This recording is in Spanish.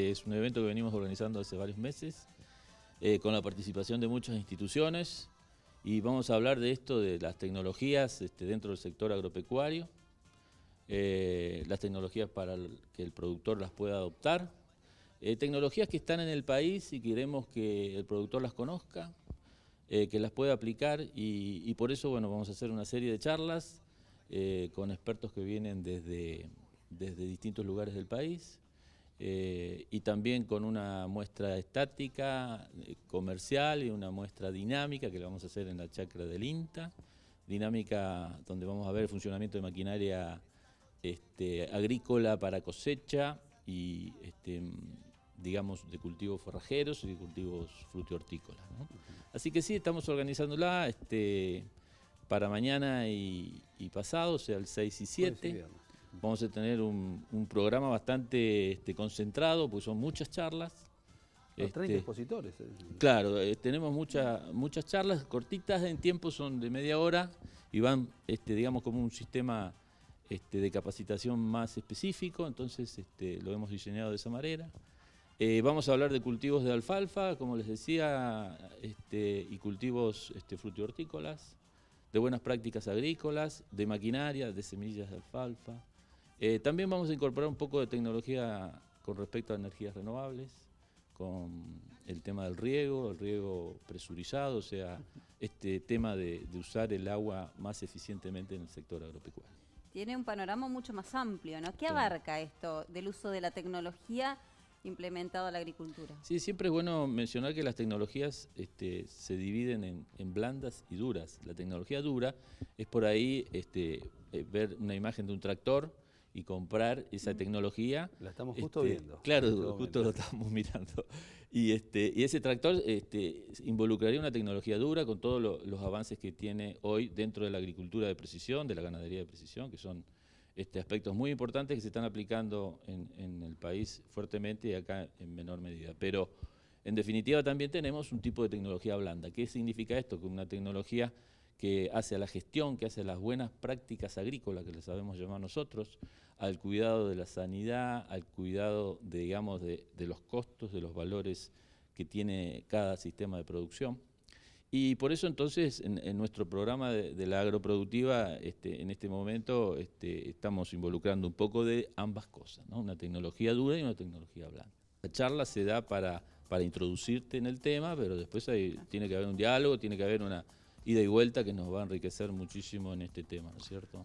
Es un evento que venimos organizando hace varios meses, eh, con la participación de muchas instituciones, y vamos a hablar de esto, de las tecnologías este, dentro del sector agropecuario, eh, las tecnologías para que el productor las pueda adoptar, eh, tecnologías que están en el país y queremos que el productor las conozca, que las pueda aplicar, y, por eso bueno, vamos a hacer una serie de charlas con expertos que vienen desde, desde distintos lugares del país, eh, y también con una muestra estática, eh, comercial y una muestra dinámica que la vamos a hacer en la chacra del INTA, dinámica donde vamos a ver el funcionamiento de maquinaria este, agrícola para cosecha y este, digamos, de cultivos forrajeros y de cultivos frutihortícolas. Así que sí, estamos organizándola este, para mañana y, y pasado, o sea, el 6 y 7 vamos a tener un, programa bastante este, concentrado, porque son muchas charlas. Los 30 este, expositores. Claro, eh, tenemos muchas charlas cortitas en tiempo, son de media hora y van, este, digamos, como un sistema de capacitación más específico, entonces lo hemos diseñado de esa manera. Eh, vamos a hablar de cultivos de alfalfa, como les decía, y cultivos este, frutihortícolas, de buenas prácticas agrícolas, de maquinaria, de semillas de alfalfa, eh, también vamos a incorporar un poco de tecnología con respecto a energías renovables, con el tema del riego, el riego presurizado, o sea, este tema de, usar el agua más eficientemente en el sector agropecuario. Tiene un panorama mucho más amplio, ¿no? ¿Qué abarca esto del uso de la tecnología implementado a la agricultura? Sí, siempre es bueno mencionar que las tecnologías este, se dividen en, blandas y duras. La tecnología dura es por ahí este, eh, ver una imagen de un tractor, y comprar esa tecnología. La estamos justo este, viendo. Claro, este justo lo estamos mirando. Y, este, y ese tractor este, involucraría una tecnología dura con todos los avances que tiene hoy dentro de la agricultura de precisión, de la ganadería de precisión, que son este, aspectos muy importantes que se están aplicando en, en el país fuertemente y acá en menor medida. Pero en definitiva también tenemos un tipo de tecnología blanda. ¿Qué significa esto? Que una tecnología que hace a la gestión, que hace a las buenas prácticas agrícolas, que le sabemos llamar nosotros, al cuidado de la sanidad, al cuidado, de, digamos, de, los costos, de los valores que tiene cada sistema de producción. Y por eso entonces en, nuestro programa de, la agroproductiva este, en este momento este, estamos involucrando un poco de ambas cosas, una tecnología dura y una tecnología blanda. La charla se da para, para introducirte en el tema, pero después tiene que haber un diálogo, tiene que haber una, ida y vuelta que nos va a enriquecer muchísimo en este tema, es ¿cierto?